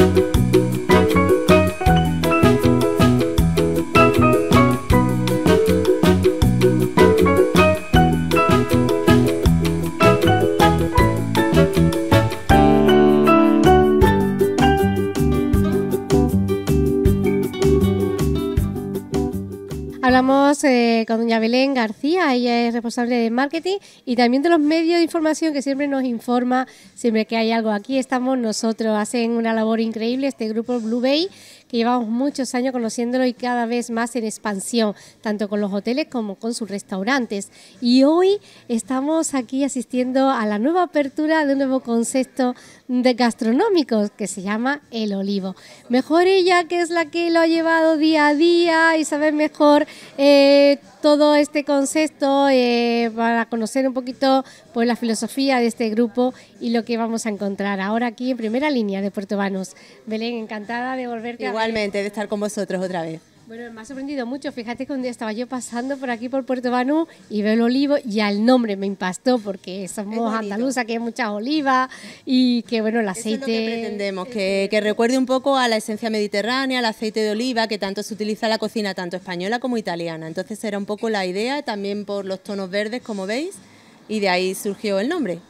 thank you Hablamos eh, con doña Belén García, ella es responsable de marketing y también de los medios de información que siempre nos informa, siempre que hay algo. Aquí estamos nosotros, hacen una labor increíble este grupo Blue Bay que llevamos muchos años conociéndolo y cada vez más en expansión, tanto con los hoteles como con sus restaurantes. Y hoy estamos aquí asistiendo a la nueva apertura de un nuevo concepto de gastronómicos que se llama El Olivo. Mejor ella, que es la que lo ha llevado día a día y sabe mejor eh, todo este concepto eh, para conocer un poquito pues, la filosofía de este grupo y lo que vamos a encontrar ahora aquí en primera línea de Puerto Vanos. Belén, encantada de volverte a a Igualmente, de estar con vosotros otra vez. Bueno, me ha sorprendido mucho. Fíjate que un día estaba yo pasando por aquí por Puerto Banú y veo el olivo y al nombre me impactó porque somos andaluzas, que hay muchas olivas y que bueno, el aceite. Eso es que pretendemos, que, recuerde un poco a la esencia mediterránea, al aceite de oliva que tanto se utiliza en la cocina, tanto española como italiana. Entonces era un poco la idea, también por los tonos verdes, como veis, y de ahí surgió el nombre.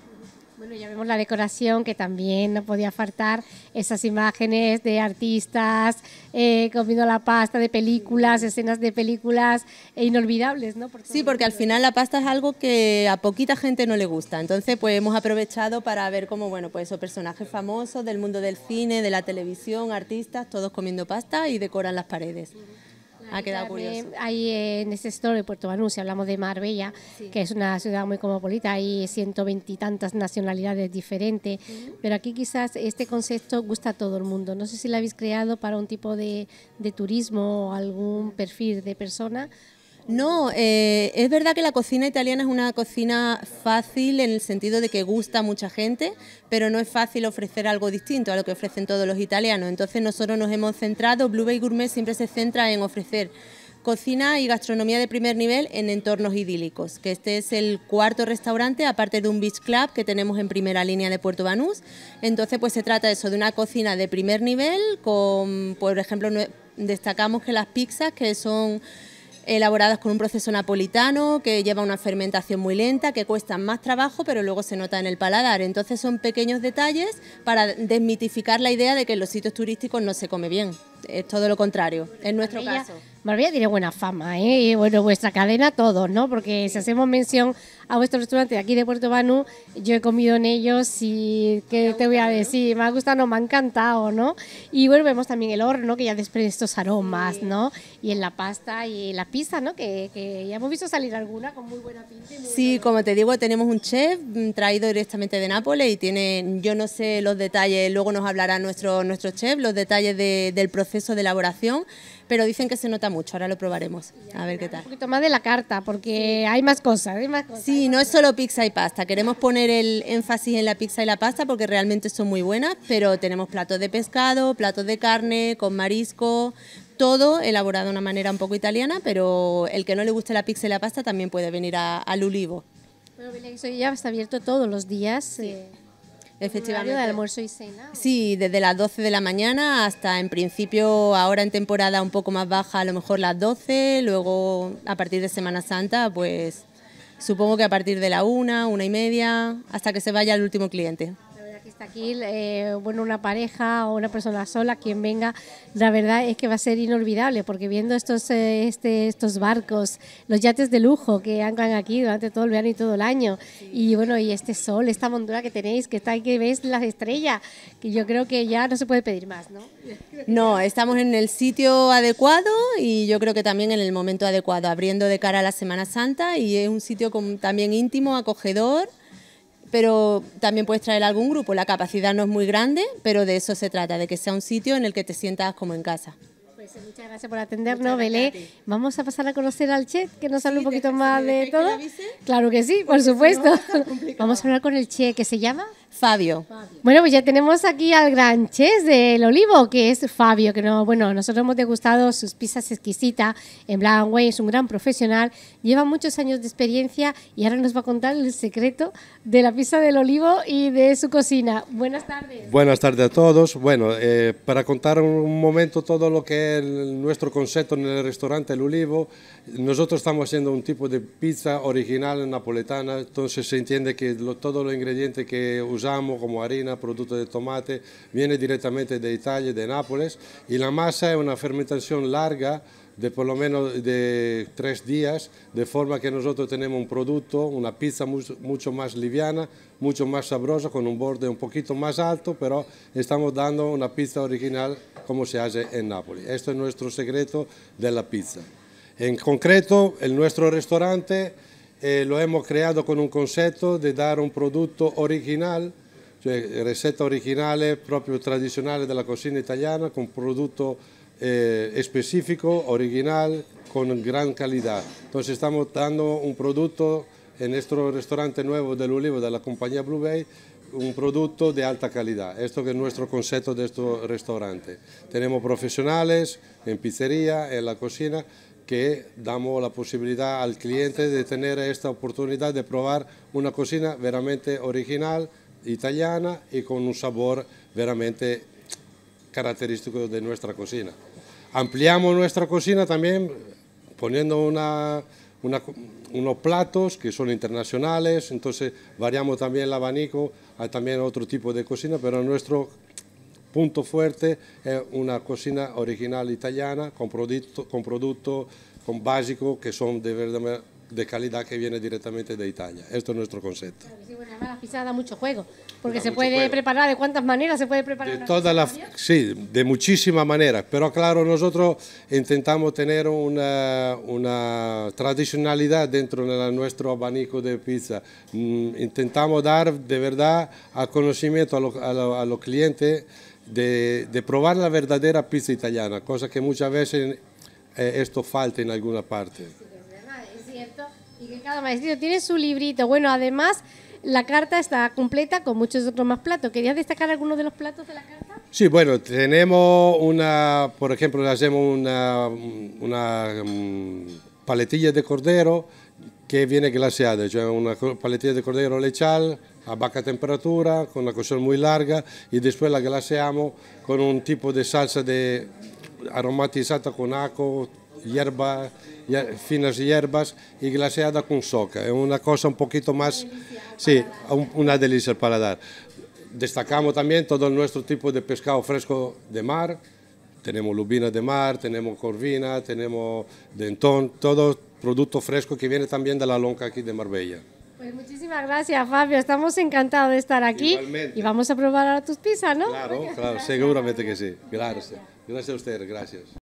Bueno, ya vemos la decoración que también no podía faltar, esas imágenes de artistas eh, comiendo la pasta de películas, escenas de películas e inolvidables, ¿no? sí, porque al final la pasta es algo que a poquita gente no le gusta, entonces pues hemos aprovechado para ver como bueno, pues esos personajes famosos del mundo del cine, de la televisión, artistas, todos comiendo pasta y decoran las paredes ha quedado curioso. Ahí en este sector de Puerto Banús, si hablamos de Marbella, que es una ciudad muy cosmopolita, hay ciento veintitantas nacionalidades diferentes, pero aquí quizás este concepto gusta a todo el mundo. No sé si lo habéis creado para un tipo de turismo o algún mm. perfil de persona no, eh, es verdad que la cocina italiana es una cocina fácil en el sentido de que gusta a mucha gente, pero no es fácil ofrecer algo distinto a lo que ofrecen todos los italianos. Entonces nosotros nos hemos centrado, Blue Bay Gourmet siempre se centra en ofrecer cocina y gastronomía de primer nivel en entornos idílicos, que este es el cuarto restaurante, aparte de un beach club que tenemos en primera línea de Puerto Banús. Entonces, pues se trata eso, de una cocina de primer nivel, con, por ejemplo, destacamos que las pizzas, que son elaboradas con un proceso napolitano que lleva una fermentación muy lenta, que cuesta más trabajo, pero luego se nota en el paladar. Entonces son pequeños detalles para desmitificar la idea de que en los sitios turísticos no se come bien es todo lo contrario. En nuestro caso. Marbella tiene buena fama, ¿eh? Y bueno, vuestra cadena todos, ¿no? Porque si hacemos mención a vuestro restaurante aquí de Puerto Banú, yo he comido en ellos y ¿qué te voy a decir? Me ha gustado, me ha encantado, ¿no? Y bueno, vemos también el horno que ya desprende estos aromas, ¿no? Y en la pasta y la pizza, ¿no? Que, que, ya hemos visto salir alguna con muy buena pinta. sí, como te digo, tenemos un chef mm, traído directamente de Nápoles y tiene, yo no sé los detalles, luego nos hablará nuestro, nuestro chef, los detalles del proceso de elaboración, pero dicen que se nota mucho, ahora lo probaremos, a ver qué tal. Un poquito más de la carta, porque hay más cosas, Sí, no es solo pizza y pasta, queremos poner el énfasis en la pizza y la pasta porque realmente son muy buenas, pero tenemos platos de pescado, platos de carne, con marisco, todo elaborado de una manera un poco italiana, pero el que no le guste la pizza y la pasta también puede venir al ulivo. Bueno, ya está abierto todos los días. Eh, Efectivamente. de almuerzo y cena. Sí, desde las 12 de la mañana hasta en principio, ahora en temporada un poco más baja, a lo mejor las 12, luego a partir de Semana Santa, pues supongo que a partir de la 1, una, una y media, hasta que se vaya el último cliente aquí, eh, bueno, una pareja o una persona sola, quien venga, la verdad es que va a ser inolvidable, porque viendo estos, eh, este, estos barcos, los yates de lujo que andan aquí durante todo el verano y todo el año, y bueno, y este sol, esta montura que tenéis, que está que ves las estrellas, que yo creo que ya no se puede pedir más, ¿no? No, estamos en el sitio adecuado y yo creo que también en el momento adecuado, abriendo de cara a la Semana Santa y es un sitio también íntimo, acogedor pero también puedes traer algún grupo. La capacidad no es muy grande, pero de eso se trata, de que sea un sitio en el que te sientas como en casa. Pues, eh, muchas gracias por atendernos, Belé. Vamos a pasar a conocer al chef que nos sí, hable un poquito más de todo. Claro que sí, por supuesto. Vamos a hablar con el chef que se llama Fabio. Bueno, pues ya tenemos aquí al gran chef del Olivo, que es Fabio, que no, bueno, nosotros hemos degustado sus pizzas exquisitas en Black Way, es un gran profesional, lleva muchos años de experiencia y ahora nos va a contar el secreto de la pizza del Olivo y de su cocina. Buenas tardes. Buenas tardes a todos. Bueno, eh, para contar un momento todo lo que nuestro concepto en el restaurante El Olivo, nosotros estamos haciendo un tipo de pizza original napoletana, entonces se entiende que todos los ingredientes que usamos, como harina, producto de tomate, viene directamente de Italia, de Nápoles, y la masa es una fermentación larga de por lo menos de tres días, de forma que nosotros tenemos un producto, una pizza mucho más liviana, mucho más sabrosa, con un borde un poquito más alto, pero estamos dando una pizza original como se hace en Napoli, Esto es nuestro secreto de la pizza. En concreto, el nuestro restaurante eh, lo hemos creado con un concepto de dar un producto original, eh, receta original, originale proprio de la cocina italiana con producto eh, específico, original, con gran calidad. Entonces estamos dando un producto en nuestro restaurante nuevo del olivo de la compañía Blue Bay, un producto de alta calidad. Esto que es nuestro concepto de este restaurante. Tenemos profesionales en pizzería, en la cocina, que damos la posibilidad al cliente de tener esta oportunidad de probar una cocina veramente original, italiana y con un sabor veramente característico de nuestra cocina. Ampliamos nuestra cocina también poniendo unos platos que son internacionales, entonces variamos también el abanico a también otro tipo de cocina, pero nuestro punto fuerte es una cocina original italiana con producto, con producto con básico que son de verdad de calidad que viene directamente de Italia. Esto es nuestro concepto. la pizza da mucho juego, porque se puede preparar de cuántas maneras se puede preparar. De sí, de muchísimas maneras, pero claro, nosotros intentamos tener una, tradicionalidad dentro de nuestro abanico de pizza. Mm, intentamos dar de verdad al conocimiento a, los clientes. De, probar la verdadera pizza italiana, cosa que muchas veces eh, esto falta en alguna parte. Y que cada maestro tiene su librito. Bueno, además, la carta está completa con muchos otros más platos. ¿Querías destacar algunos de los platos de la carta? Sí, bueno, tenemos una, por ejemplo, hacemos una, una um, paletilla de cordero que viene glaseada, sea, una paletilla de cordero lechal a baja temperatura, con una cocción muy larga y después la glaseamos con un tipo de salsa de aromatizada con ajo, hierba, finas hierbas y glaseada con soca. Es una cosa un poquito más, sí, una delicia para dar. Destacamos también todo nuestro tipo de pescado fresco de mar. Tenemos lubina de mar, tenemos corvina, tenemos dentón, todo producto fresco que viene también de la lonca aquí de Marbella. Pues muchísimas gracias, Fabio. Estamos encantados de estar aquí. Y vamos a probar ahora tus pizzas, ¿no? Claro, claro, seguramente que sí. Gracias. Gracias a ustedes, gracias.